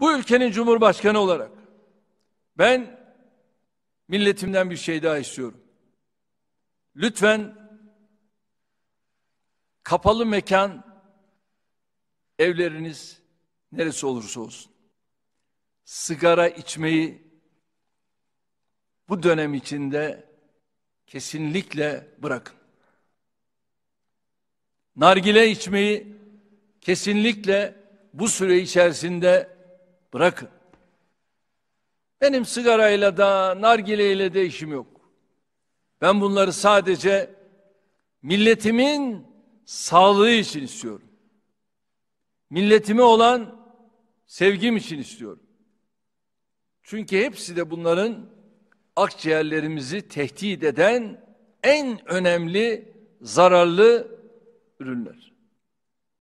Bu ülkenin cumhurbaşkanı olarak ben milletimden bir şey daha istiyorum. Lütfen kapalı mekan evleriniz neresi olursa olsun sigara içmeyi bu dönem içinde kesinlikle bırakın. Nargile içmeyi kesinlikle bu süre içerisinde Bırakın. Benim sigarayla da nargileyle de işim yok. Ben bunları sadece milletimin sağlığı için istiyorum. Milletime olan sevgim için istiyorum. Çünkü hepsi de bunların akciğerlerimizi tehdit eden en önemli zararlı ürünler.